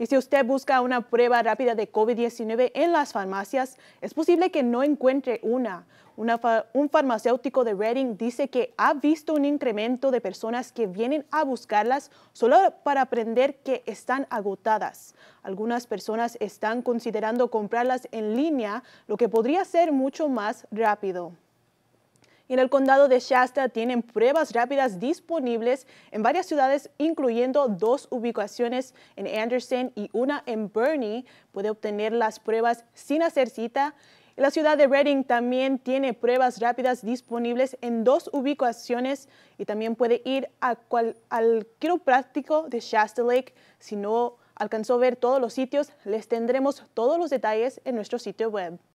Y si usted busca una prueba rápida de COVID-19 en las farmacias, es posible que no encuentre una. un farmacéutico de Reading dice que ha visto un incremento de personas que vienen a buscarlas solo para aprender que están agotadas. Algunas personas están considerando comprarlas en línea, lo que podría ser mucho más rápido en el condado de Shasta tienen pruebas rápidas disponibles en varias ciudades, incluyendo dos ubicaciones en Anderson y una en Bernie. Puede obtener las pruebas sin hacer cita. La ciudad de Reading también tiene pruebas rápidas disponibles en dos ubicaciones y también puede ir a cual, al quiropráctico de Shasta Lake. Si no alcanzó a ver todos los sitios, les tendremos todos los detalles en nuestro sitio web.